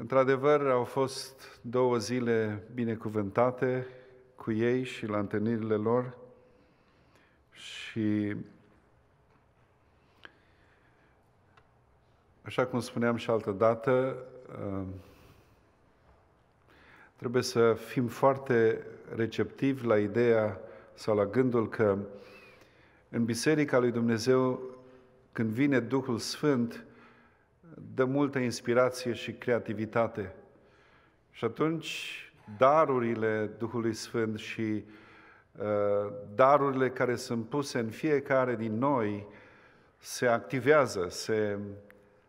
Într-adevăr, au fost două zile binecuvântate cu ei și la întâlnirile lor și așa cum spuneam și altă dată, uh, trebuie să fim foarte receptivi la ideea sau la gândul că în Biserica lui Dumnezeu, când vine Duhul Sfânt, dă multă inspirație și creativitate. Și atunci darurile Duhului Sfânt și uh, darurile care sunt puse în fiecare din noi se activează, se,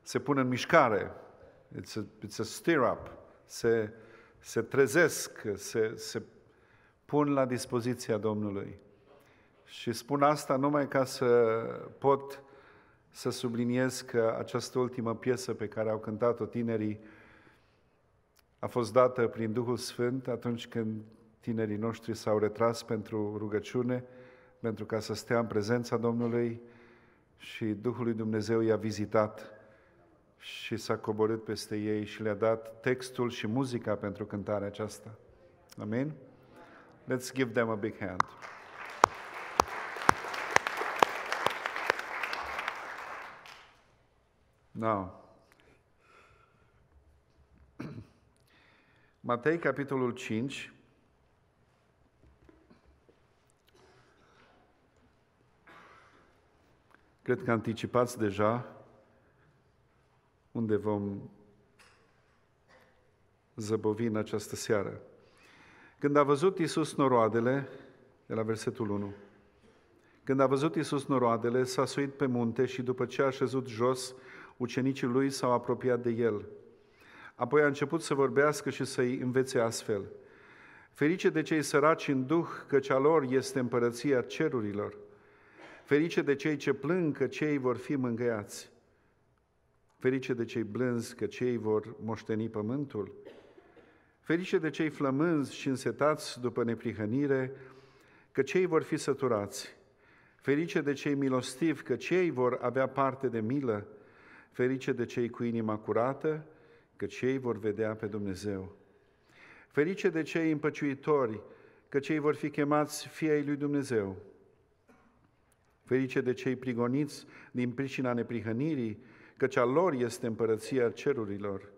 se pun în mișcare. It's a, it's a stir-up. Se, se trezesc, se, se pun la dispoziția Domnului. Și spun asta numai ca să pot să subliniez că această ultimă piesă pe care au cântat-o tinerii a fost dată prin Duhul Sfânt atunci când tinerii noștri s-au retras pentru rugăciune, pentru ca să stea în prezența Domnului și Duhul lui Dumnezeu i-a vizitat și s-a coborât peste ei și le-a dat textul și muzica pentru cântarea aceasta. Amin? Let's give them a big hand. Da. Matei, capitolul 5. Cred că anticipați deja unde vom zăbovi în această seară. Când a văzut Iisus noroadele, de la versetul 1, când a văzut Iisus noroadele, s-a suit pe munte și după ce a șezut jos, ucenicii lui s-au apropiat de el. Apoi a început să vorbească și să-i învețe astfel. Ferice de cei săraci în duh, căci a lor este împărăția cerurilor. Ferice de cei ce plâng, că cei vor fi mângâiați. Ferice de cei blânzi, că cei vor moșteni pământul. Ferice de cei flămânzi și însetați după neprihănire, că cei vor fi săturați. Ferice de cei milostivi, că cei vor avea parte de milă ferice de cei cu inima curată, că cei vor vedea pe Dumnezeu. Ferice de cei împăciuitori, că cei vor fi chemați fie ai lui Dumnezeu. Ferice de cei prigoniți din pricina neprihănirii, căci cea lor este împărăția cerurilor.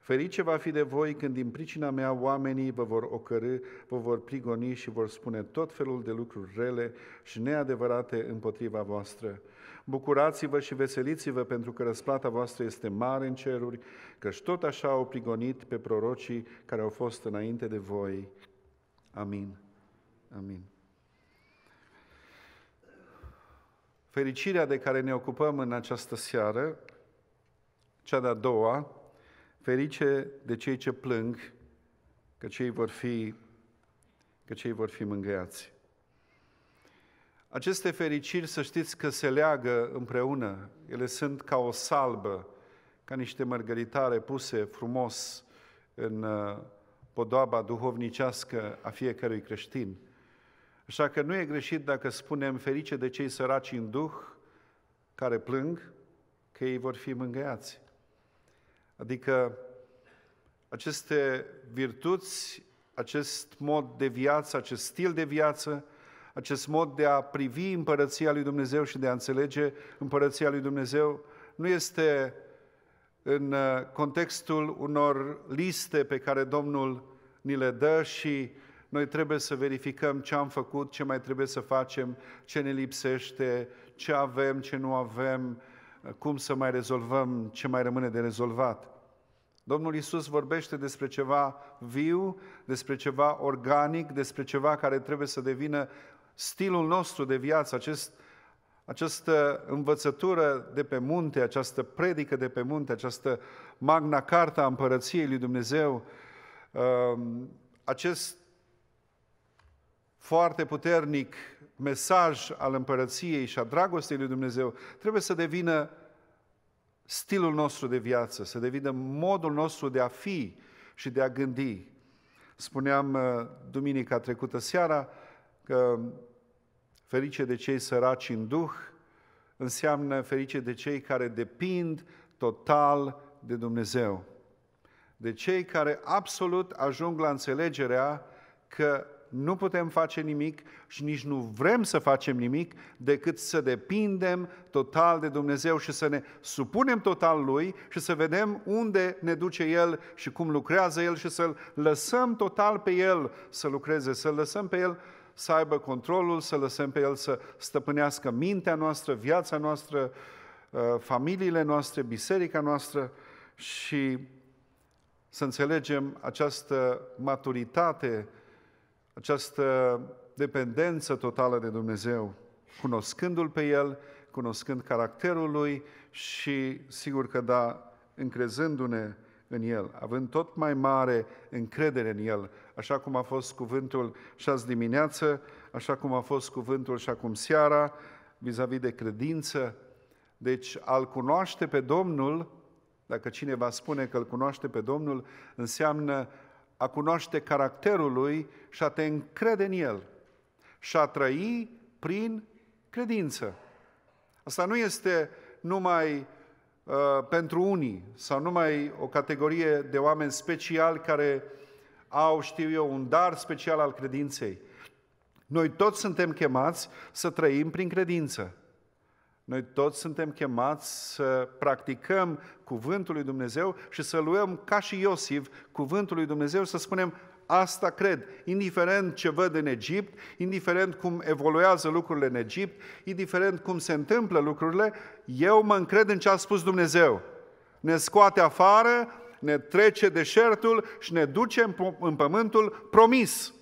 Ferice va fi de voi când din pricina mea oamenii vă vor ocărâ, vă vor prigoni și vor spune tot felul de lucruri rele și neadevărate împotriva voastră Bucurați-vă și veseliți-vă pentru că răsplata voastră este mare în ceruri, că și tot așa au prigonit pe prorocii care au fost înainte de voi. Amin. Amin. Fericirea de care ne ocupăm în această seară, cea de-a doua, ferice de cei ce plâng, că cei vor fi, că cei vor fi mângâiați. Aceste fericiri, să știți că se leagă împreună. Ele sunt ca o salbă, ca niște mărgăritare puse frumos în uh, podoaba duhovnicească a fiecărui creștin. Așa că nu e greșit dacă spunem ferice de cei săraci în duh, care plâng, că ei vor fi mângâiați. Adică aceste virtuți, acest mod de viață, acest stil de viață, acest mod de a privi împărăția lui Dumnezeu și de a înțelege împărăția lui Dumnezeu nu este în uh, contextul unor liste pe care Domnul ni le dă și noi trebuie să verificăm ce am făcut, ce mai trebuie să facem, ce ne lipsește, ce avem, ce nu avem, uh, cum să mai rezolvăm, ce mai rămâne de rezolvat. Domnul Isus vorbește despre ceva viu, despre ceva organic, despre ceva care trebuie să devină stilul nostru de viață, acest, această învățătură de pe munte, această predică de pe munte, această magna carta a împărăției lui Dumnezeu, um, acest foarte puternic mesaj al împărăției și a dragostei lui Dumnezeu trebuie să devină stilul nostru de viață, să devină modul nostru de a fi și de a gândi. Spuneam uh, duminica trecută seara că ferice de cei săraci în duh, înseamnă ferice de cei care depind total de Dumnezeu. De cei care absolut ajung la înțelegerea că nu putem face nimic și nici nu vrem să facem nimic decât să depindem total de Dumnezeu și să ne supunem total Lui și să vedem unde ne duce El și cum lucrează El și să-L lăsăm total pe El să lucreze, să-L lăsăm pe El să aibă controlul, să lăsăm pe El să stăpânească mintea noastră, viața noastră, uh, familiile noastre, biserica noastră și să înțelegem această maturitate, această dependență totală de Dumnezeu, cunoscându-L pe El, cunoscând caracterul Lui și, sigur că da, încrezându-ne în El, având tot mai mare încredere în El, așa cum a fost cuvântul și azi dimineață, așa cum a fost cuvântul și acum seara, vis-a-vis de credință. Deci, al cunoaște pe Domnul, dacă cineva spune că îl cunoaște pe Domnul, înseamnă a cunoaște caracterul lui și a te încrede în el și a trăi prin credință. Asta nu este numai uh, pentru unii sau numai o categorie de oameni speciali care au, știu eu, un dar special al credinței. Noi toți suntem chemați să trăim prin credință. Noi toți suntem chemați să practicăm cuvântul lui Dumnezeu și să luăm ca și Iosif cuvântul lui Dumnezeu să spunem asta cred, indiferent ce văd în Egipt, indiferent cum evoluează lucrurile în Egipt, indiferent cum se întâmplă lucrurile, eu mă încred în ce a spus Dumnezeu. Ne scoate afară, ne trece deșertul și ne duce în pământul promis.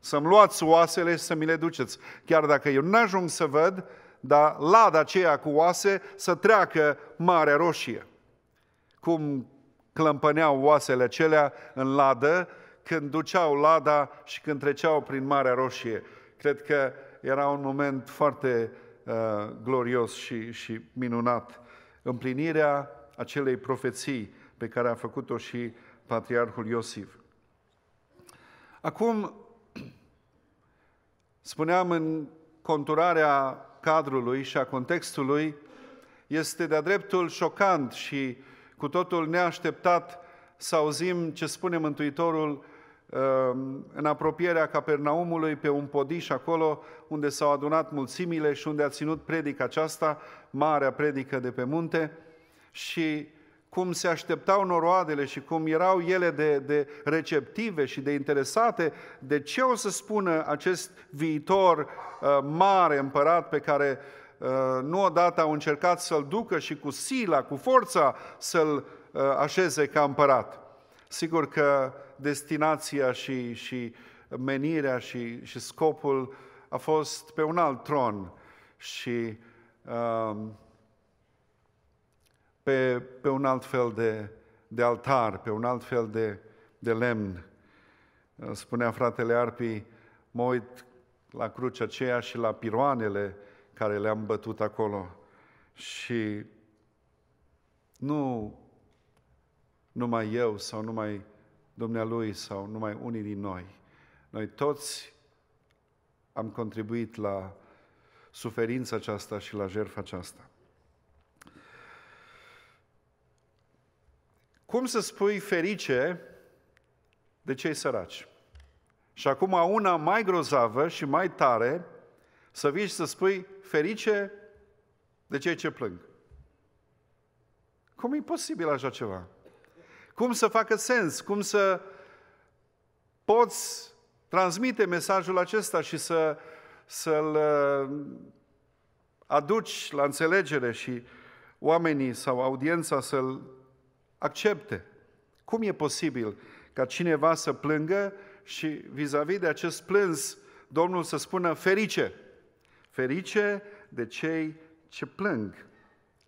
Să-mi luați oasele și să mi le duceți. Chiar dacă eu n-ajung să văd, dar lada aceea cu oase să treacă Marea Roșie. Cum clămpăneau oasele acelea în ladă, când duceau lada și când treceau prin Marea Roșie. Cred că era un moment foarte uh, glorios și, și minunat. Împlinirea acelei profeții pe care a făcut-o și Patriarhul Iosif. Acum, spuneam în conturarea cadrului și a contextului, este de-a dreptul șocant și cu totul neașteptat să auzim ce spune Mântuitorul ehm, în apropierea Capernaumului, pe un podiș acolo unde s-au adunat mulțimile și unde a ținut predica aceasta, marea predică de pe munte, și cum se așteptau noroadele și cum erau ele de, de receptive și de interesate de ce o să spună acest viitor uh, mare împărat pe care uh, nu odată au încercat să-l ducă și cu sila, cu forța să-l uh, așeze ca împărat. Sigur că destinația și, și menirea și, și scopul a fost pe un alt tron și uh, pe, pe un alt fel de, de altar, pe un alt fel de, de lemn. Uh, spunea fratele Arpi, mă uit la crucea aceea și la piroanele care le-am bătut acolo și nu numai eu sau numai Dumnealui sau numai unii din noi. Noi toți am contribuit la suferința aceasta și la jertfa aceasta. Cum să spui ferice de cei săraci? Și acum una mai grozavă și mai tare, să vii și să spui ferice de cei ce plâng. Cum e posibil așa ceva? Cum să facă sens? Cum să poți transmite mesajul acesta și să, să-l uh, aduci la înțelegere și oamenii sau audiența să-l accepte. Cum e posibil ca cineva să plângă și vis-a-vis de acest plâns, Domnul să spună ferice? Ferice de cei ce plâng.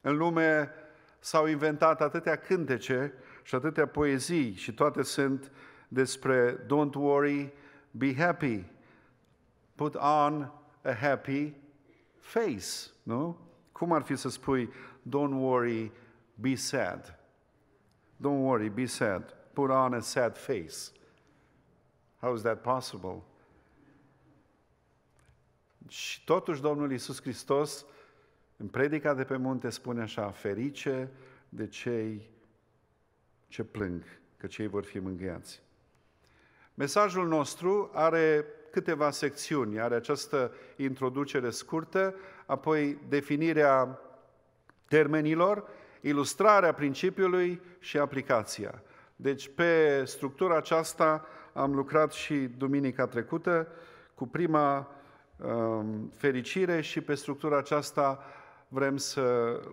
În lume s-au inventat atâtea cântece și atâtea poezii și toate sunt despre don't worry, be happy, put on a happy face, nu? Cum ar fi să spui don't worry, be sad? Don't worry, be sad. Put on a sad face. How is that possible? Și totuși Domnul Iisus Hristos, în predica de pe munte, spune așa, ferice de cei ce plâng, că cei vor fi mângâiați. Mesajul nostru are câteva secțiuni, are această introducere scurtă, apoi definirea termenilor ilustrarea principiului și aplicația. Deci pe structura aceasta am lucrat și duminica trecută cu prima um, fericire și pe structura aceasta vrem să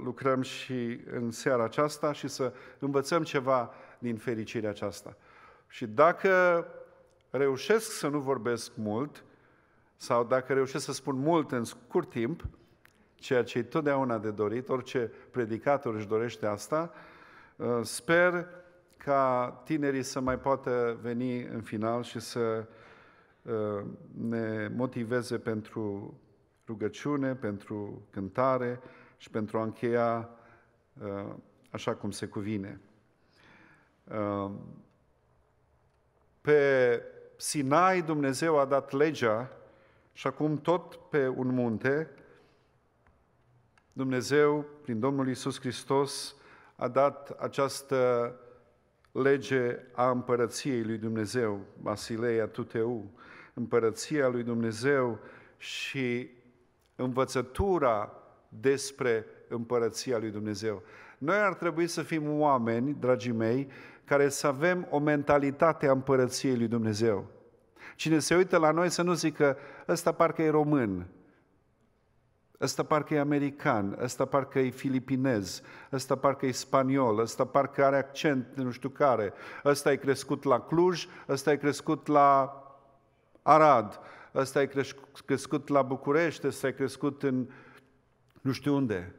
lucrăm și în seara aceasta și să învățăm ceva din fericirea aceasta. Și dacă reușesc să nu vorbesc mult, sau dacă reușesc să spun mult în scurt timp, ceea ce e totdeauna de dorit, orice predicator își dorește asta. Uh, sper ca tinerii să mai poată veni în final și să uh, ne motiveze pentru rugăciune, pentru cântare și pentru a încheia uh, așa cum se cuvine. Pe Sinai Dumnezeu a dat legea și acum tot pe un munte Dumnezeu, prin Domnul Isus Hristos, a dat această lege a împărăției lui Dumnezeu, Basileia Tuteu, împărăția lui Dumnezeu și învățătura despre împărăția lui Dumnezeu. Noi ar trebui să fim oameni, dragii mei, care să avem o mentalitate a împărăției lui Dumnezeu. Cine se uită la noi să nu zică, ăsta parcă e român, ăsta parcă e american, ăsta parcă e filipinez, ăsta parcă e spaniol, ăsta parcă are accent de nu știu care, ăsta e crescut la Cluj, ăsta e crescut la Arad, ăsta e crescut la București, ăsta e crescut în nu știu unde.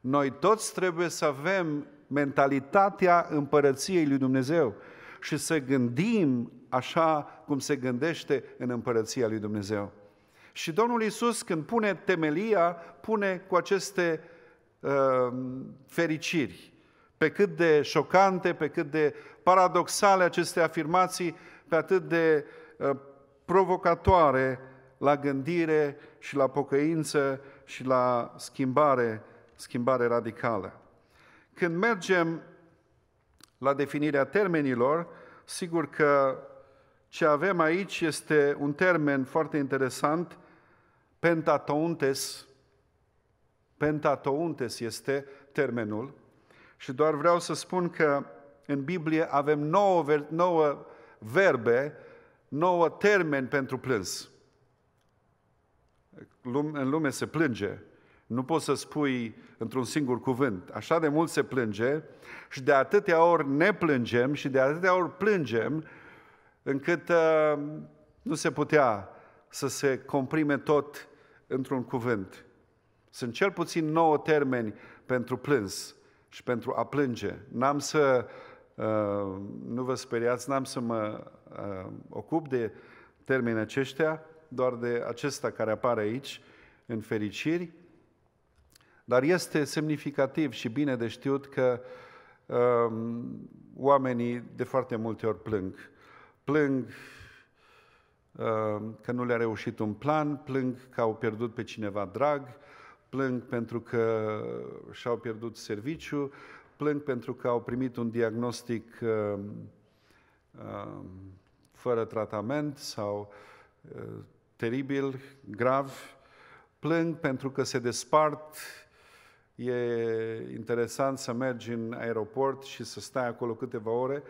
Noi toți trebuie să avem mentalitatea împărăției lui Dumnezeu și să gândim așa cum se gândește în împărăția lui Dumnezeu. Și Domnul Iisus, când pune temelia, pune cu aceste uh, fericiri. Pe cât de șocante, pe cât de paradoxale aceste afirmații, pe atât de uh, provocatoare la gândire și la pocăință și la schimbare, schimbare radicală. Când mergem la definirea termenilor, sigur că ce avem aici este un termen foarte interesant Pentatountes, Pentatountes este termenul și doar vreau să spun că în Biblie avem nouă, ver, nouă verbe, nouă termeni pentru plâns. În lume se plânge. Nu poți să spui într-un singur cuvânt. Așa de mult se plânge și de atâtea ori ne plângem și de atâtea ori plângem încât uh, nu se putea să se comprime tot într-un cuvânt. Sunt cel puțin nouă termeni pentru plâns și pentru a plânge. N-am să, uh, nu vă speriați, n-am să mă uh, ocup de termeni aceștia, doar de acesta care apare aici, în fericiri, dar este semnificativ și bine de știut că uh, oamenii de foarte multe ori plâng. Plâng Ehm, că nu le-a reușit un plan, plâng că au pierdut pe cineva drag, plâng pentru că și-au pierdut serviciu, plâng pentru că au primit un diagnostic uh, uh, fără tratament sau uh, teribil, grav, plâng pentru că se despart. E interesant să mergi în aeroport și să stai acolo câteva ore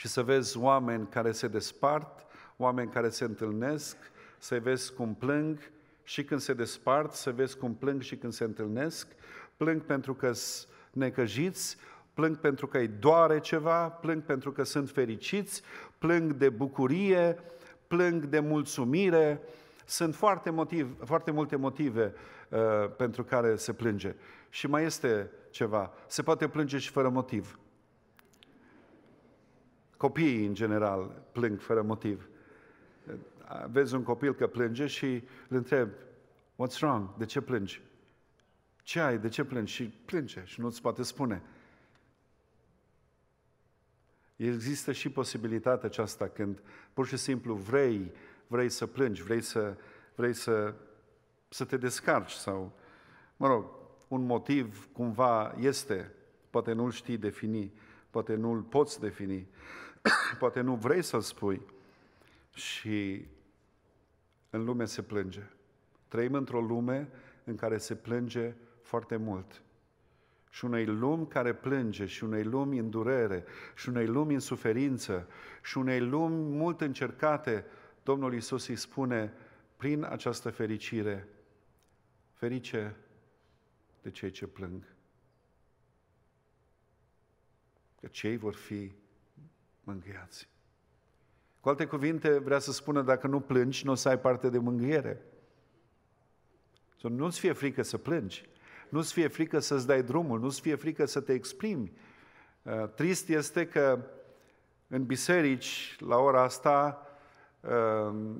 și să vezi oameni care se despart, oameni care se întâlnesc, să vezi cum plâng și când se despart, să vezi cum plâng și când se întâlnesc. Plâng pentru că sunt necăjiți, plâng pentru că îi doare ceva, plâng pentru că sunt fericiți, plâng de bucurie, plâng de mulțumire. Sunt foarte, motiv, foarte multe motive uh, pentru care se plânge. Și mai este ceva, se poate plânge și fără motiv. Copiii, în general, plâng fără motiv. Vezi un copil că plânge și îl întreb, what's wrong? De ce plângi? Ce ai? De ce plângi? Și plânge și nu-ți poate spune. Există și posibilitatea aceasta când pur și simplu vrei, vrei să plângi, vrei să, vrei să, să te descarci sau, mă rog, un motiv cumva este, poate nu-l știi defini, poate nu-l poți defini poate nu vrei să-l spui și în lume se plânge. Trăim într-o lume în care se plânge foarte mult. Și unei lumi care plânge, și unei lumi în durere, și unei lumi în suferință, și unei lumi mult încercate, Domnul Isus îi spune prin această fericire, ferice de cei ce plâng. Că cei vor fi mângâiați. Cu alte cuvinte, vrea să spună, dacă nu plângi, nu o să ai parte de mângâiere. Nu-ți fie frică să plângi, nu-ți fie frică să-ți dai drumul, nu-ți fie frică să te exprimi. Uh, trist este că în biserici, la ora asta, uh,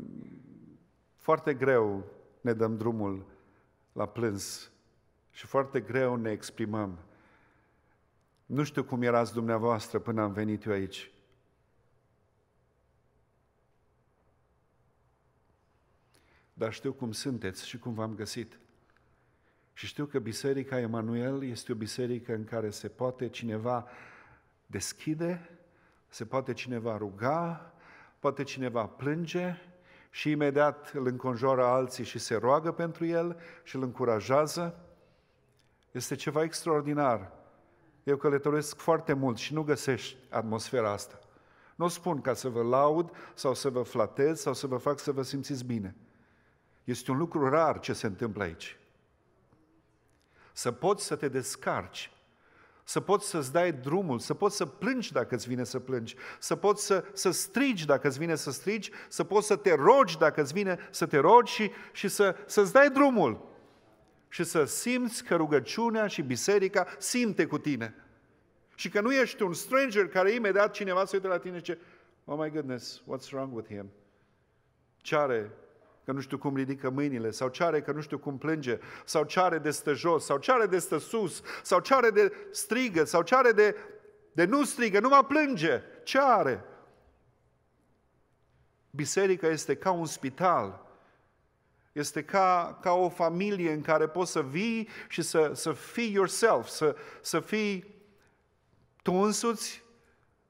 foarte greu ne dăm drumul la plâns și foarte greu ne exprimăm. Nu știu cum erați dumneavoastră până am venit eu aici, dar știu cum sunteți și cum v-am găsit. Și știu că Biserica Emanuel este o biserică în care se poate cineva deschide, se poate cineva ruga, poate cineva plânge și imediat îl înconjoară alții și se roagă pentru el și îl încurajează. Este ceva extraordinar. Eu călătoresc foarte mult și nu găsești atmosfera asta. Nu spun ca să vă laud sau să vă flatez sau să vă fac să vă simțiți bine. Este un lucru rar ce se întâmplă aici. Să poți să te descarci, să poți să-ți dai drumul, să poți să plângi dacă îți vine să plângi, să poți să, să strigi dacă îți vine să strigi, să poți să te rogi dacă îți vine să te rogi și, și să, să-ți dai drumul. Și să simți că rugăciunea și biserica simte cu tine. Și că nu ești un stranger care imediat cineva se uită la tine și zice, oh my goodness, what's wrong with him? Ce are că nu știu cum ridică mâinile, sau ce are că nu știu cum plânge, sau ce are de stă jos, sau ce are de stă sus, sau ce are de strigă, sau ce are de, de nu strigă, nu mă plânge. Ce are? Biserica este ca un spital. Este ca, ca o familie în care poți să vii și să, să fii yourself, să, să fii tu însuți,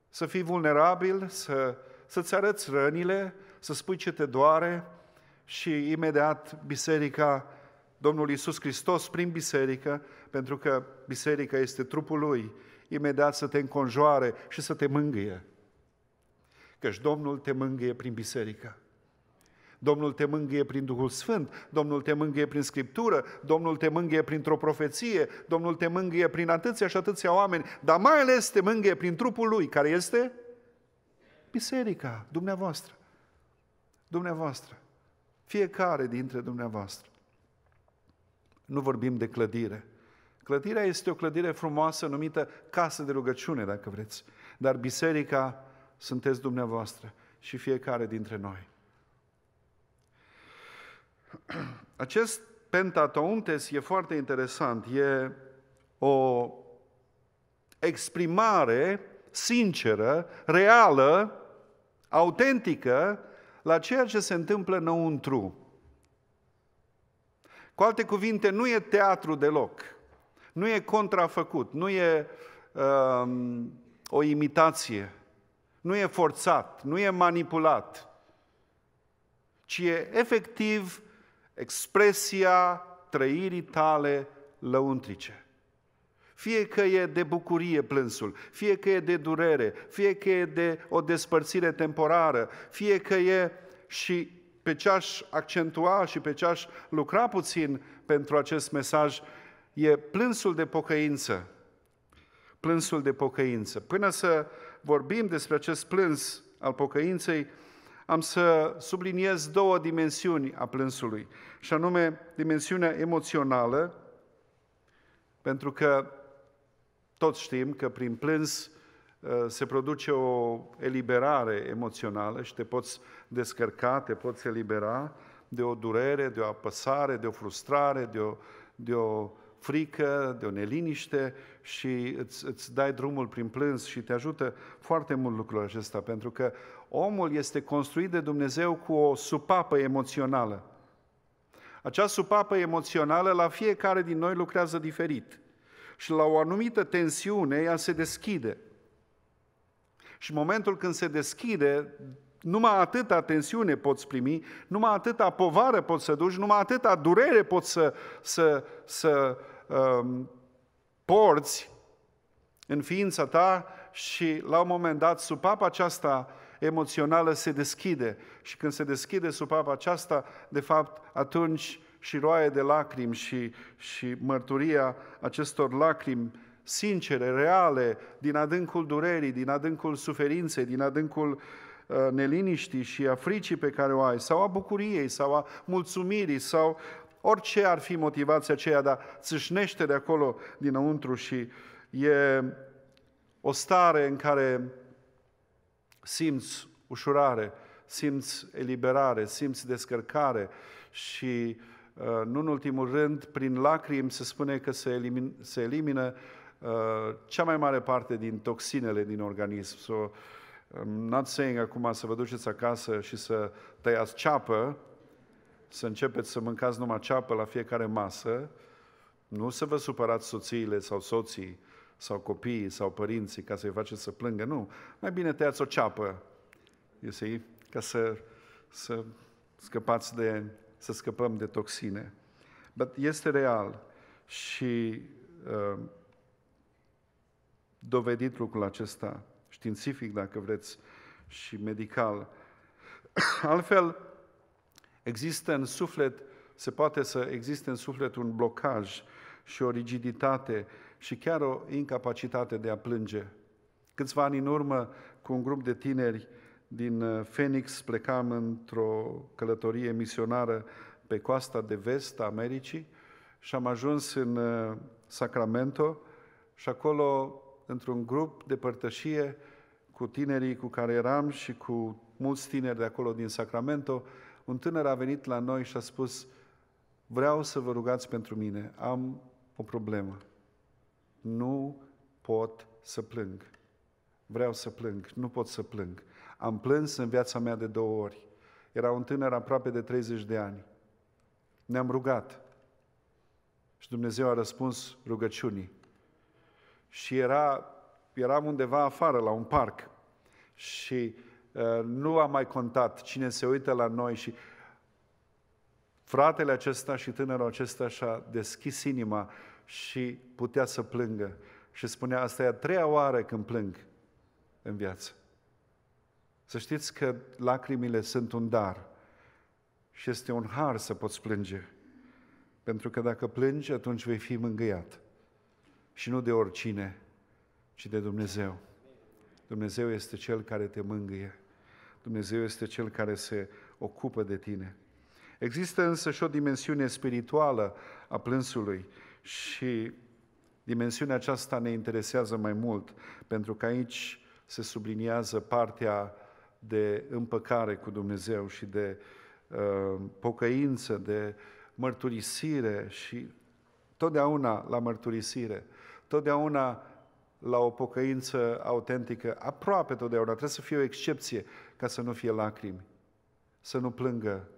să fii vulnerabil, să, să-ți arăți rănile, să spui ce te doare, și imediat biserica Domnul Iisus Hristos prin biserică, pentru că biserica este trupul Lui, imediat să te înconjoare și să te mângâie. Căci Domnul te mângâie prin biserică. Domnul te mângâie prin Duhul Sfânt, Domnul te mângâie prin Scriptură, Domnul te mângâie printr-o profeție, Domnul te mângâie prin atâția și atâția oameni, dar mai ales te mângâie prin trupul Lui, care este biserica, dumneavoastră. Dumneavoastră. Fiecare dintre dumneavoastră. Nu vorbim de clădire. Clădirea este o clădire frumoasă numită casă de rugăciune, dacă vreți. Dar biserica sunteți dumneavoastră și fiecare dintre noi. Acest Pentatountes e foarte interesant. E o exprimare sinceră, reală, autentică la ceea ce se întâmplă înăuntru. Cu alte cuvinte, nu e teatru deloc, nu e contrafăcut, nu e um, o imitație, nu e forțat, nu e manipulat, ci e efectiv expresia trăirii tale lăuntrice. Fie că e de bucurie plânsul, fie că e de durere, fie că e de o despărțire temporară, fie că e și pe ce aș accentua și pe ce aș lucra puțin pentru acest mesaj, e plânsul de pocăință. Plânsul de pocăință. Până să vorbim despre acest plâns al pocăinței, am să subliniez două dimensiuni a plânsului, și anume dimensiunea emoțională, pentru că toți știm că prin plâns uh, se produce o eliberare emoțională și te poți descărca, te poți elibera de o durere, de o apăsare, de o frustrare, de o, de o frică, de o neliniște și îți, îți dai drumul prin plâns și te ajută foarte mult lucrul acesta, pentru că omul este construit de Dumnezeu cu o supapă emoțională. Acea supapă emoțională la fiecare din noi lucrează diferit și la o anumită tensiune ea se deschide. Și în momentul când se deschide, numai atâta tensiune poți primi, numai atâta povară poți să duci, numai atâta durere poți să, să, să um, porți în ființa ta și la un moment dat supapa aceasta emoțională se deschide și când se deschide supapa aceasta, de fapt, atunci și roaie de lacrimi și, și mărturia acestor lacrimi sincere, reale, din adâncul durerii, din adâncul suferinței, din adâncul uh, neliniștii și a fricii pe care o ai, sau a bucuriei, sau a mulțumirii, sau orice ar fi motivația aceea, dar țâșnește de acolo dinăuntru și e o stare în care simți ușurare, simți eliberare, simți descărcare și Uh, nu în ultimul rând, prin lacrimi se spune că se, elimin, se elimină uh, cea mai mare parte din toxinele din organism. So, I'm um, not saying acum să vă duceți acasă și să tăiați ceapă, să începeți să mâncați numai ceapă la fiecare masă, nu să vă supărați soțiile sau soții sau copiii sau părinții ca să-i faceți să plângă, nu. Mai bine tăiați o ceapă, you see, ca să, să scăpați de să scăpăm de toxine. But este real și uh, dovedit lucrul acesta, științific dacă vreți, și medical. Altfel, există în suflet, se poate să existe în suflet un blocaj și o rigiditate și chiar o incapacitate de a plânge. Câțiva ani în urmă, cu un grup de tineri, din uh, Phoenix plecam într-o călătorie misionară pe coasta de vest a Americii și am ajuns în uh, Sacramento și acolo, într-un grup de părtășie cu tinerii cu care eram și cu mulți tineri de acolo din Sacramento, un tânăr a venit la noi și a spus, vreau să vă rugați pentru mine, am o problemă. Nu pot să plâng. Vreau să plâng, nu pot să plâng. Am plâns în viața mea de două ori. Era un tânăr aproape de 30 de ani. Ne-am rugat. Și Dumnezeu a răspuns rugăciunii. Și era, eram undeva afară, la un parc. Și uh, nu am mai contat cine se uită la noi și fratele acesta și tânărul acesta și-a deschis inima și putea să plângă. Și spunea, asta e a treia oară când plâng în viață. Să știți că lacrimile sunt un dar și este un har să poți plânge. Pentru că dacă plângi, atunci vei fi mângâiat. Și nu de oricine, ci de Dumnezeu. Dumnezeu este Cel care te mângâie. Dumnezeu este Cel care se ocupă de tine. Există însă și o dimensiune spirituală a plânsului și dimensiunea aceasta ne interesează mai mult, pentru că aici se subliniază partea de împăcare cu Dumnezeu și de uh, pocăință, de mărturisire și totdeauna la mărturisire, totdeauna la o pocăință autentică, aproape totdeauna. Trebuie să fie o excepție ca să nu fie lacrimi, să nu plângă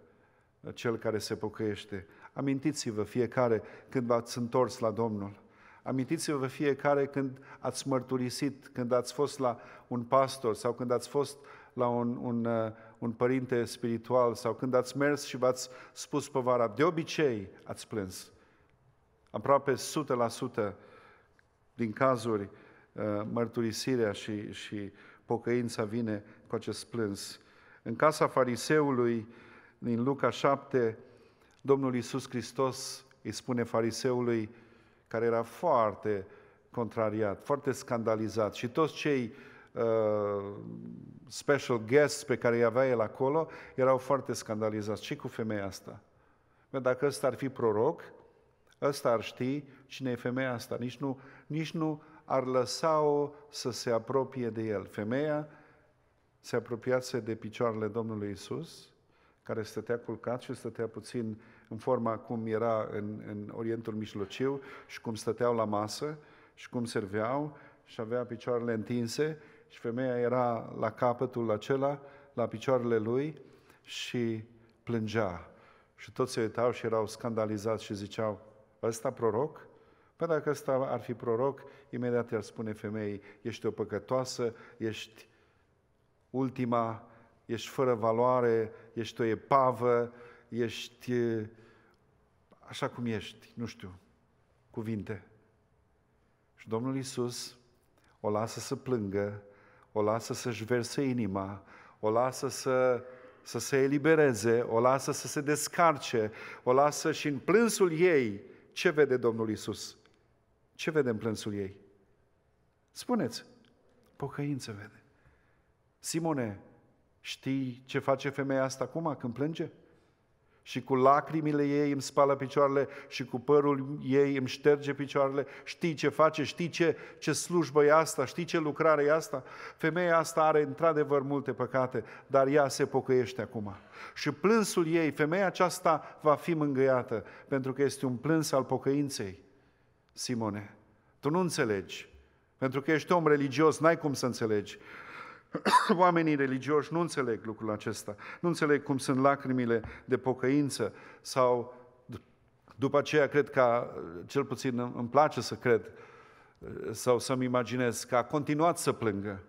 cel care se pocăiește. Amintiți-vă fiecare când v-ați întors la Domnul. Amintiți-vă fiecare când ați mărturisit, când ați fost la un pastor sau când ați fost la un, un, uh, un părinte spiritual sau când ați mers și v-ați spus povara, de obicei ați plâns. Aproape 100% din cazuri uh, mărturisirea și, și pocăința vine cu acest plâns. În casa fariseului din Luca 7, Domnul Iisus Hristos îi spune fariseului care era foarte contrariat, foarte scandalizat și toți cei uh, special guests pe care îi avea el acolo erau foarte scandalizați. Ce cu femeia asta? dacă ăsta ar fi proroc, ăsta ar ști cine e femeia asta. Nici nu, nici nu ar lăsa-o să se apropie de el. Femeia se apropiase de picioarele Domnului Isus, care stătea culcat și stătea puțin în forma cum era în, în Orientul Mijlociu și cum stăteau la masă și cum serveau și avea picioarele întinse și femeia era la capătul acela, la picioarele lui și plângea. Și toți se uitau și erau scandalizați și ziceau, ăsta proroc? Păi dacă ăsta ar fi proroc, imediat i-ar spune femeii, ești o păcătoasă, ești ultima, ești fără valoare, ești o epavă, ești așa cum ești, nu știu, cuvinte. Și Domnul Iisus o lasă să plângă o lasă să-și verse inima, o lasă să, să se elibereze, o lasă să se descarce, o lasă și în plânsul ei ce vede Domnul Isus? Ce vede în plânsul ei? Spuneți, pocăință vede. Simone, știi ce face femeia asta acum când plânge? și cu lacrimile ei îmi spală picioarele și cu părul ei îmi șterge picioarele. Știi ce face, știi ce, ce slujbă e asta, știi ce lucrare e asta. Femeia asta are într-adevăr multe păcate, dar ea se pocăiește acum. Și plânsul ei, femeia aceasta va fi mângâiată, pentru că este un plâns al pocăinței. Simone, tu nu înțelegi, pentru că ești om religios, n-ai cum să înțelegi. Oamenii religioși nu înțeleg lucrul acesta. Nu înțeleg cum sunt lacrimile de pocăință sau după aceea cred că, cel puțin îmi place să cred sau să-mi imaginez că a continuat să plângă.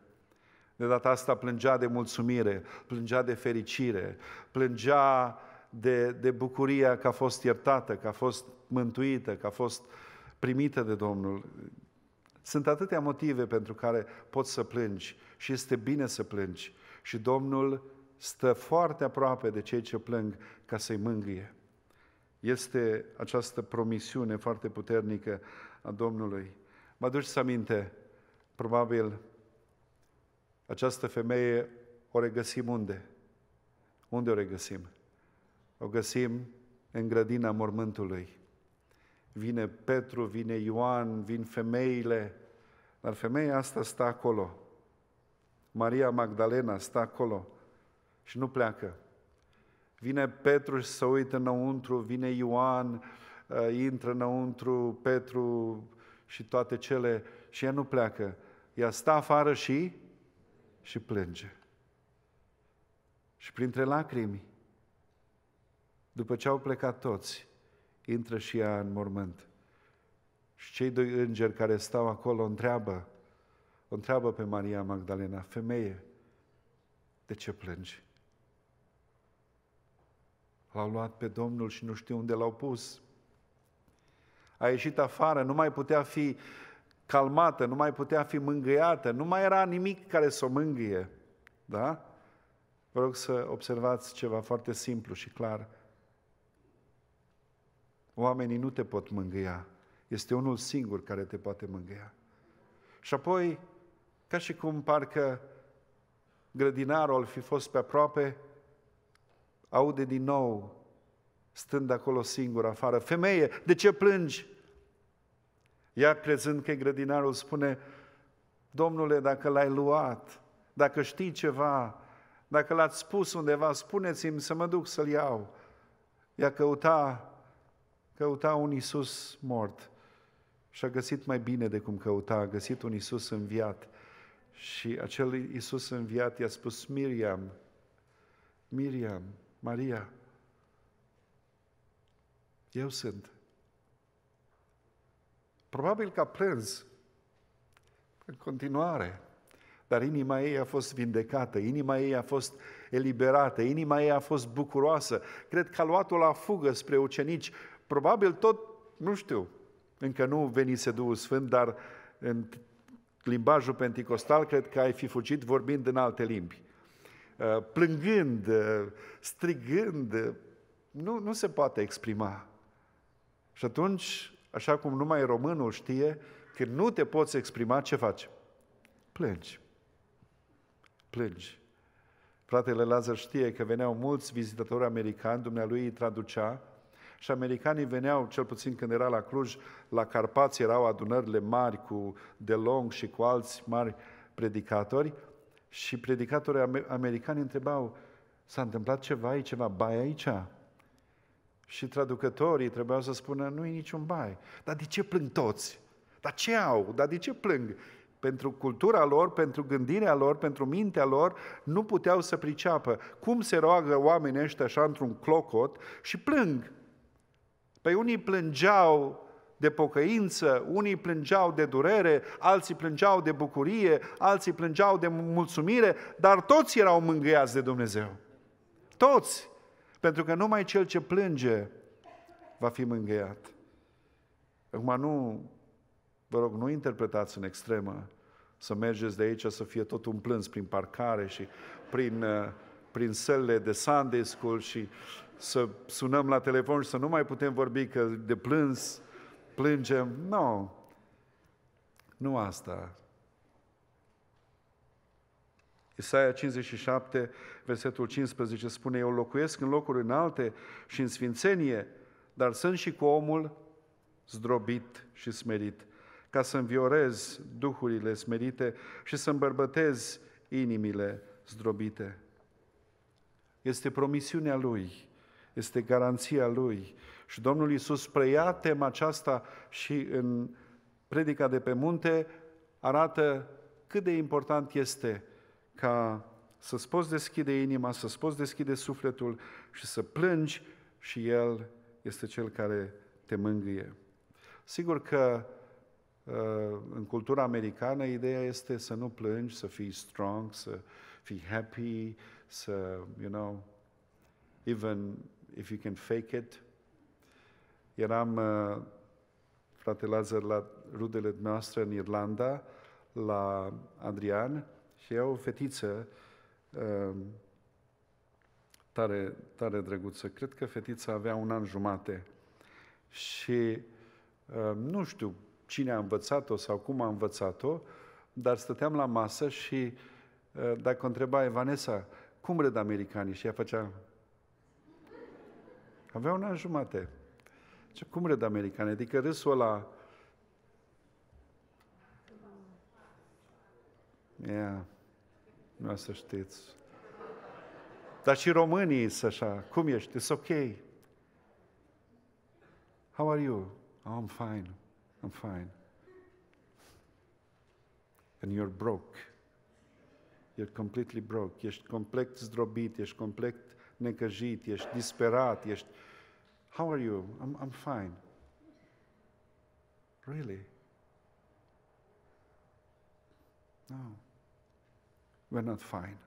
De data asta plângea de mulțumire, plângea de fericire, plângea de, de bucuria că a fost iertată, că a fost mântuită, că a fost primită de Domnul. Sunt atâtea motive pentru care poți să plângi și este bine să plângi. Și Domnul stă foarte aproape de cei ce plâng ca să-i mângâie. Este această promisiune foarte puternică a Domnului. Mă duci să aminte, probabil această femeie o regăsim unde? Unde o regăsim? O găsim în grădina mormântului vine Petru, vine Ioan, vin femeile, dar femeia asta stă acolo. Maria Magdalena stă acolo și nu pleacă. Vine Petru și se uită înăuntru, vine Ioan, uh, intră înăuntru, Petru și toate cele și ea nu pleacă. Ea stă afară și și plânge. Și printre lacrimi, după ce au plecat toți, intră și ea în mormânt. Și cei doi îngeri care stau acolo întreabă, întreabă pe Maria Magdalena, femeie, de ce plângi? L-au luat pe Domnul și nu știu unde l-au pus. A ieșit afară, nu mai putea fi calmată, nu mai putea fi mângâiată, nu mai era nimic care să o mângâie. Da? Vă rog să observați ceva foarte simplu și clar. Oamenii nu te pot mângâia. Este unul singur care te poate mângâia. Și apoi, ca și cum parcă grădinarul fi fost pe aproape, aude din nou, stând acolo singur afară, femeie, de ce plângi? Ea, crezând că grădinarul, spune, Domnule, dacă l-ai luat, dacă știi ceva, dacă l-ați spus undeva, spuneți-mi să mă duc să-l iau. Ea căuta Căuta un Iisus mort și a găsit mai bine de cum căuta, a găsit un Iisus înviat. Și acel Iisus înviat i-a spus Miriam, Miriam, Maria, eu sunt. Probabil că a prânz în continuare, dar inima ei a fost vindecată, inima ei a fost eliberată, inima ei a fost bucuroasă. Cred că a luat-o la fugă spre ucenici Probabil tot, nu știu, încă nu venise Duhul Sfânt, dar în limbajul penticostal cred că ai fi fugit vorbind în alte limbi. Uh, plângând, uh, strigând, uh, nu, nu se poate exprima. Și atunci, așa cum numai românul știe, când nu te poți exprima, ce faci? Plângi. Plângi. Fratele Lazar știe că veneau mulți vizitatori americani, dumnealui îi traducea și americanii veneau, cel puțin când era la Cluj, la Carpați erau adunările mari cu DeLong și cu alți mari predicatori și predicatorii americani întrebau, s-a întâmplat ceva, aici, ceva bai aici? Și traducătorii trebuiau să spună, nu e niciun bai. Dar de ce plâng toți? Dar ce au? Dar de ce plâng? Pentru cultura lor, pentru gândirea lor, pentru mintea lor, nu puteau să priceapă. Cum se roagă oamenii ăștia așa într-un clocot și plâng? Păi unii plângeau de pocăință, unii plângeau de durere, alții plângeau de bucurie, alții plângeau de mulțumire, dar toți erau mângâiați de Dumnezeu. Toți! Pentru că numai cel ce plânge va fi mângâiat. Acum nu, vă rog, nu interpretați în extremă să mergeți de aici să fie tot un plâns prin parcare și prin, uh, prin sălile de Sunday School și să sunăm la telefon și să nu mai putem vorbi că de plâns plângem. Nu. No. Nu asta. Isaia 57, versetul 15 spune, Eu locuiesc în locuri înalte și în sfințenie, dar sunt și cu omul zdrobit și smerit, ca să înviorez duhurile smerite și să îmbărbătez inimile zdrobite. Este promisiunea Lui este garanția Lui. Și Domnul Iisus preia tema aceasta și în predica de pe munte arată cât de important este ca să-ți poți deschide inima, să-ți poți deschide sufletul și să plângi și El este Cel care te mângâie. Sigur că ă, în cultura americană ideea este să nu plângi, să fii strong, să fii happy, să, you know, even if you can fake it. Eram, uh, frate Lazar, la rudele noastre în Irlanda, la Adrian, și ea o fetiță uh, tare, tare drăguță. Cred că fetița avea un an jumate. Și uh, nu știu cine a învățat-o sau cum a învățat-o, dar stăteam la masă și uh, dacă o întreba Evanesa, cum râd americanii? Și ea făcea avea un an jumate. Ce cum râd americane? Adică râsul ăla... Yeah. Nu să știți. Dar și românii sunt așa. Cum ești? It's ok. How are you? Oh, I'm fine. I'm fine. And you're broke. You're completely broke. Ești complet zdrobit, ești complet necăjit, ești disperat, ești... How are you? I'm, I'm fine. Really? No. We're not fine.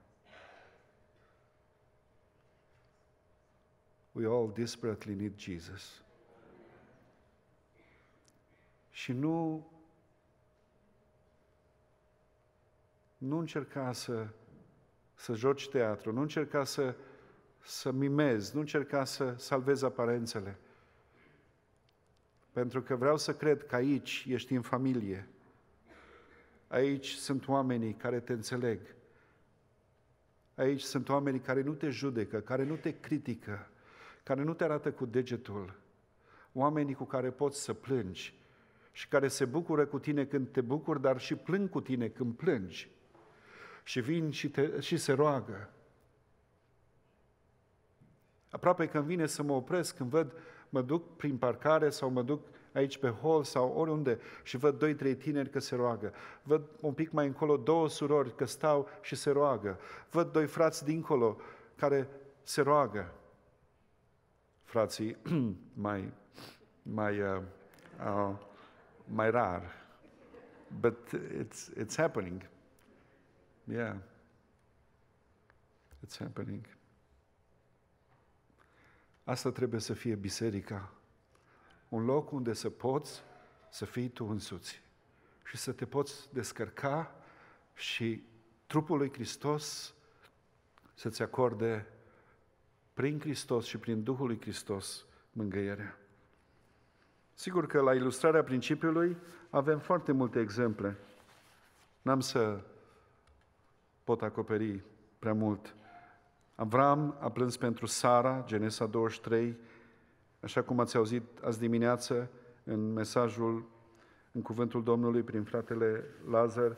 We all desperately need Jesus. Și nu nu încerca să, să joci teatru, nu încerca să să mimez, nu încerca să salvez aparențele. Pentru că vreau să cred că aici ești în familie. Aici sunt oamenii care te înțeleg. Aici sunt oamenii care nu te judecă, care nu te critică, care nu te arată cu degetul. Oamenii cu care poți să plângi și care se bucură cu tine când te bucuri, dar și plâng cu tine când plângi. Și vin și, te, și se roagă. Aproape că îmi vine să mă opresc când văd, mă duc prin parcare sau mă duc aici pe hol sau oriunde și văd doi, trei tineri că se roagă. Văd un pic mai încolo două surori că stau și se roagă. Văd doi frați dincolo care se roagă. Frații mai, mai, uh, uh, mai rar. But it's, it's happening. Yeah. It's happening. Asta trebuie să fie biserica. Un loc unde să poți să fii tu însuți și să te poți descărca și trupul lui Hristos să-ți acorde prin Hristos și prin Duhul lui Hristos mângâierea. Sigur că la ilustrarea principiului avem foarte multe exemple. N-am să pot acoperi prea mult. Avram a plâns pentru Sara, Genesa 23, așa cum ați auzit azi dimineață în mesajul, în cuvântul Domnului prin fratele Lazar,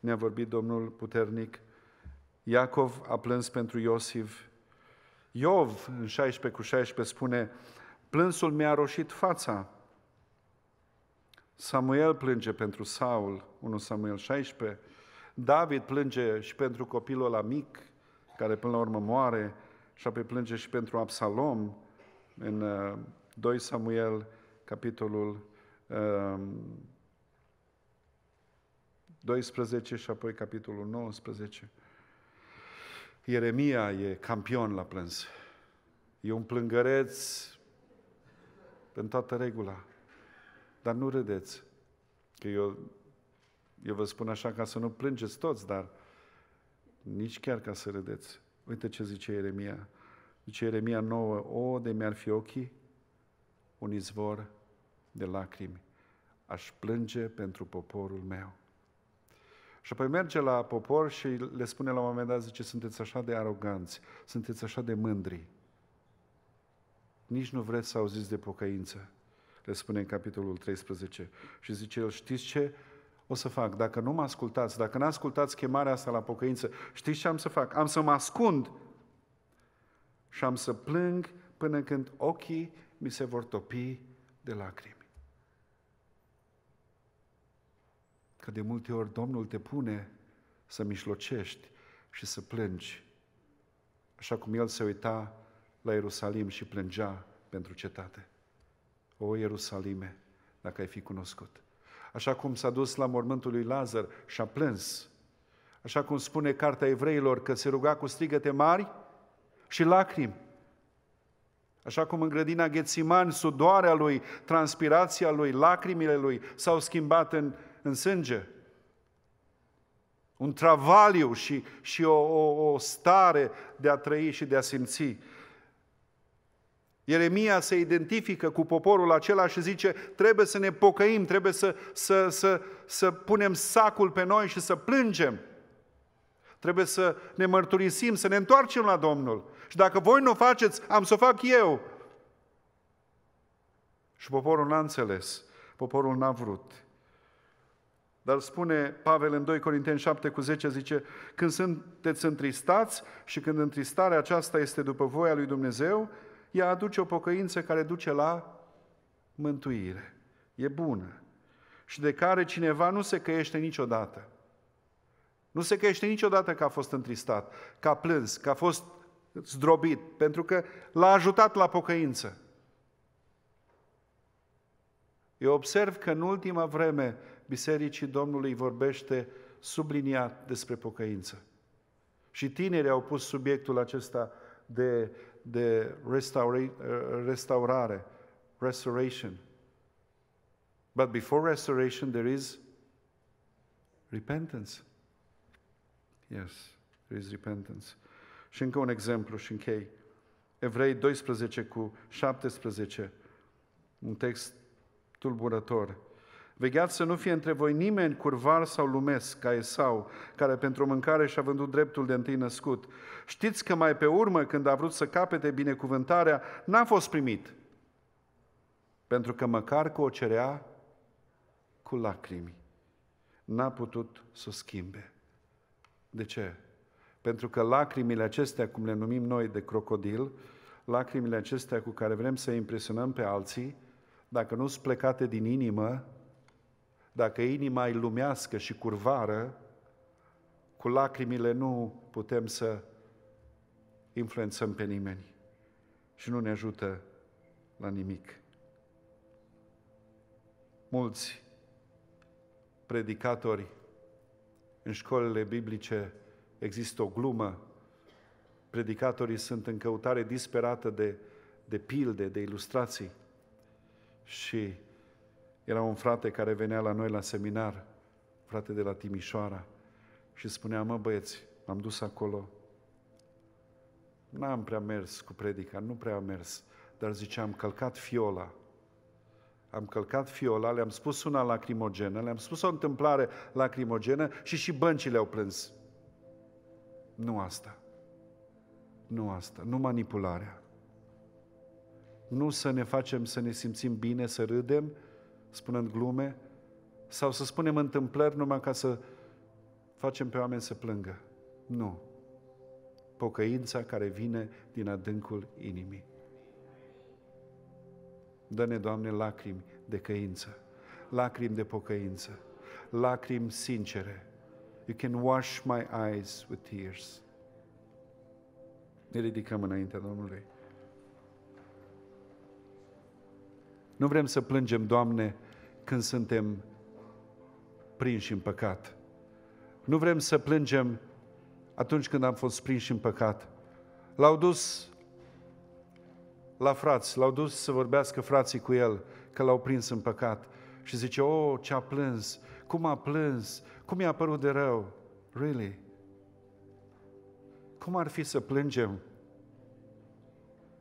ne-a vorbit Domnul puternic. Iacov a plâns pentru Iosif. Iov, în 16 cu 16, spune, plânsul mi-a roșit fața. Samuel plânge pentru Saul, 1 Samuel 16. David plânge și pentru copilul la mic, care până la urmă moare și apoi plânge și pentru Absalom în 2 uh, Samuel, capitolul 12 um, și apoi capitolul 19. Ieremia e campion la plâns. E un plângăreț în toată regula. Dar nu râdeți. Că eu, eu vă spun așa ca să nu plângeți toți, dar nici chiar ca să râdeți. Uite ce zice Ieremia. Zice Ieremia 9, o, de mi-ar fi ochii un izvor de lacrimi. Aș plânge pentru poporul meu. Și apoi merge la popor și le spune la un moment dat, zice, sunteți așa de aroganți, sunteți așa de mândri. Nici nu vreți să auziți de pocăință, le spune în capitolul 13. Și zice el, știți ce? o să fac. Dacă nu mă ascultați, dacă nu ascultați chemarea asta la pocăință, știți ce am să fac? Am să mă ascund și am să plâng până când ochii mi se vor topi de lacrimi. Că de multe ori Domnul te pune să mișlocești și să plângi, așa cum El se uita la Ierusalim și plângea pentru cetate. O, Ierusalime, dacă ai fi cunoscut! așa cum s-a dus la mormântul lui Lazar și a plâns, așa cum spune Cartea Evreilor că se ruga cu strigăte mari și lacrimi, așa cum în grădina Ghețiman, sudoarea lui, transpirația lui, lacrimile lui s-au schimbat în, în sânge, un travaliu și, și o, o, o stare de a trăi și de a simți. Ieremia se identifică cu poporul acela și zice, trebuie să ne pocăim, trebuie să, să, să, să punem sacul pe noi și să plângem. Trebuie să ne mărturisim, să ne întoarcem la Domnul. Și dacă voi nu o faceți, am să o fac eu. Și poporul n-a înțeles, poporul n-a vrut. Dar spune Pavel în 2 Corinteni 7 cu 10, zice, când sunteți întristați și când întristarea aceasta este după voia lui Dumnezeu, ea aduce o pocăință care duce la mântuire. E bună. Și de care cineva nu se căiește niciodată. Nu se căiește niciodată că a fost întristat, că a plâns, că a fost zdrobit, pentru că l-a ajutat la pocăință. Eu observ că în ultima vreme Bisericii Domnului vorbește subliniat despre pocăință. Și tinerii au pus subiectul acesta de de eh, restaurare, restoration. But before restoration, there is repentance. Yes, there is repentance. Și încă un exemplu și închei. Evrei 12 cu 17, un text tulburător. Vegheați să nu fie între voi nimeni curvar sau lumesc ca Esau, care pentru mâncare și-a vândut dreptul de întâi născut. Știți că mai pe urmă, când a vrut să capete binecuvântarea, n-a fost primit, pentru că măcar că o cerea cu lacrimi, n-a putut să schimbe. De ce? Pentru că lacrimile acestea, cum le numim noi de crocodil, lacrimile acestea cu care vrem să impresionăm pe alții, dacă nu sunt plecate din inimă, dacă inima e lumească și curvară, cu lacrimile nu putem să influențăm pe nimeni și nu ne ajută la nimic. Mulți predicatori în școlile biblice există o glumă. Predicatorii sunt în căutare disperată de, de pilde, de ilustrații. Și era un frate care venea la noi la seminar, frate de la Timișoara, și spunea, mă băieți, m-am dus acolo, n-am prea mers cu predica, nu prea am mers, dar zicea, am călcat fiola, am călcat fiola, le-am spus una lacrimogenă, le-am spus o întâmplare lacrimogenă și și băncile au plâns. Nu asta. Nu asta. Nu manipularea. Nu să ne facem să ne simțim bine, să râdem, spunând glume, sau să spunem întâmplări numai ca să facem pe oameni să plângă. Nu. Pocăința care vine din adâncul inimii. Dă-ne, Doamne, lacrimi de căință, lacrimi de pocăință, lacrimi sincere. You can wash my eyes with tears. Ne ridicăm înaintea Domnului. Nu vrem să plângem, Doamne, când suntem prinși în păcat. Nu vrem să plângem atunci când am fost prinși în păcat. L-au dus la frați, l-au dus să vorbească frații cu el, că l-au prins în păcat. Și zice, oh, ce a plâns, cum a plâns, cum i-a părut de rău. Really? Cum ar fi să plângem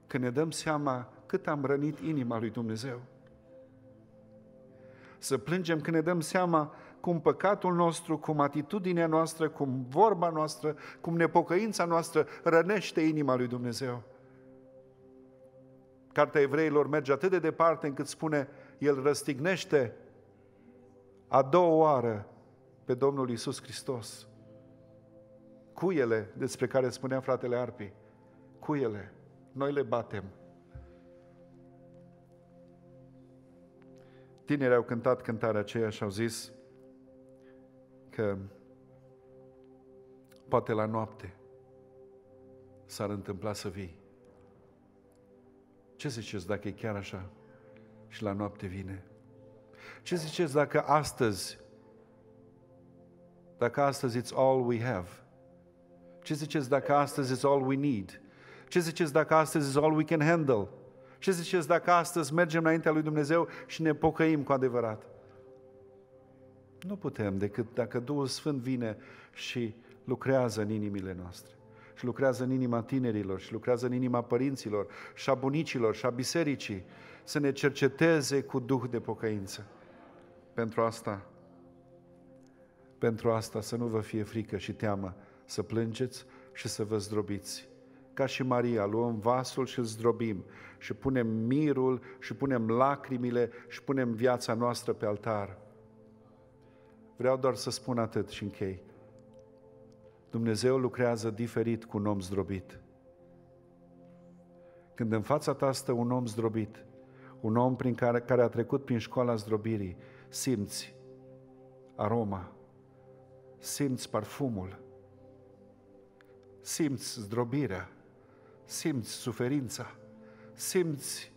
când ne dăm seama cât am rănit inima lui Dumnezeu. Să plângem când ne dăm seama cum păcatul nostru, cum atitudinea noastră, cum vorba noastră, cum nepocăința noastră rănește inima lui Dumnezeu. Cartea Evreilor merge atât de departe încât spune, el răstignește a doua oară pe Domnul Isus Hristos. Cuiele despre care spunea fratele Arpi, cuiele, noi le batem, tinerii au cântat cântarea aceea și au zis că poate la noapte s-ar întâmpla să vii. Ce ziceți dacă e chiar așa și la noapte vine? Ce ziceți dacă astăzi, dacă astăzi it's all we have? Ce ziceți dacă astăzi is all we need? Ce ziceți dacă astăzi is all we can handle? Ce ziceți dacă astăzi mergem înaintea lui Dumnezeu și ne pocăim cu adevărat? Nu putem decât dacă Duhul Sfânt vine și lucrează în inimile noastre. Și lucrează în inima tinerilor, și lucrează în inima părinților, și a bunicilor, și a bisericii, să ne cerceteze cu Duh de pocăință. Pentru asta, pentru asta să nu vă fie frică și teamă să plângeți și să vă zdrobiți ca și Maria, luăm vasul și îl zdrobim și punem mirul și punem lacrimile și punem viața noastră pe altar. Vreau doar să spun atât și închei. Dumnezeu lucrează diferit cu un om zdrobit. Când în fața ta stă un om zdrobit, un om prin care, care a trecut prin școala zdrobirii, simți aroma, simți parfumul, simți zdrobirea, simți suferința, simți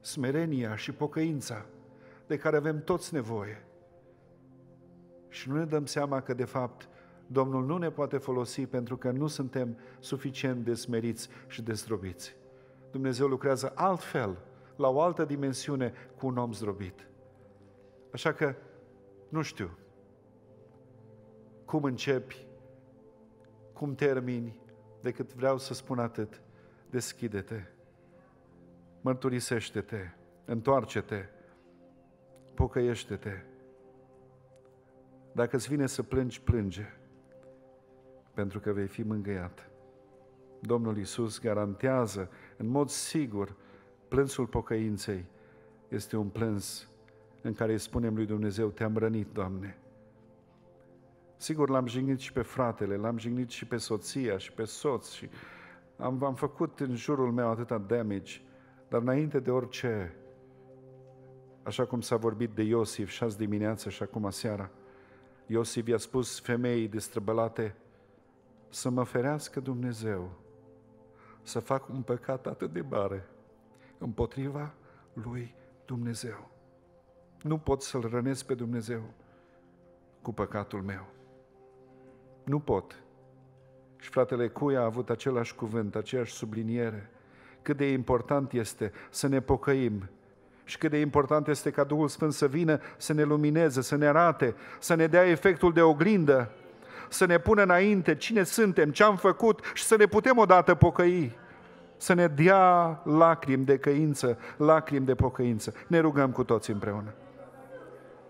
smerenia și pocăința de care avem toți nevoie. Și nu ne dăm seama că, de fapt, Domnul nu ne poate folosi pentru că nu suntem suficient de smeriți și de zdrobiți. Dumnezeu lucrează altfel, la o altă dimensiune, cu un om zdrobit. Așa că, nu știu cum începi, cum termini, decât vreau să spun atât deschide-te, mărturisește-te, întoarce-te, pocăiește-te. Dacă îți vine să plângi, plânge, pentru că vei fi mângâiat. Domnul Iisus garantează în mod sigur plânsul pocăinței este un plâns în care îi spunem lui Dumnezeu, te-am rănit, Doamne. Sigur, l-am jignit și pe fratele, l-am jignit și pe soția și pe soț și am, v-am făcut în jurul meu atâta damage, dar înainte de orice, așa cum s-a vorbit de Iosif și azi dimineață și acum seara, Iosif i-a spus femeii destrăbălate să mă ferească Dumnezeu să fac un păcat atât de mare împotriva lui Dumnezeu. Nu pot să-L rănesc pe Dumnezeu cu păcatul meu. Nu pot. Și fratele Cui a avut același cuvânt, aceeași subliniere. Cât de important este să ne pocăim și cât de important este ca Duhul Sfânt să vină să ne lumineze, să ne arate, să ne dea efectul de oglindă, să ne pună înainte cine suntem, ce am făcut și să ne putem odată pocăi. Să ne dea lacrimi de căință, lacrimi de pocăință. Ne rugăm cu toți împreună.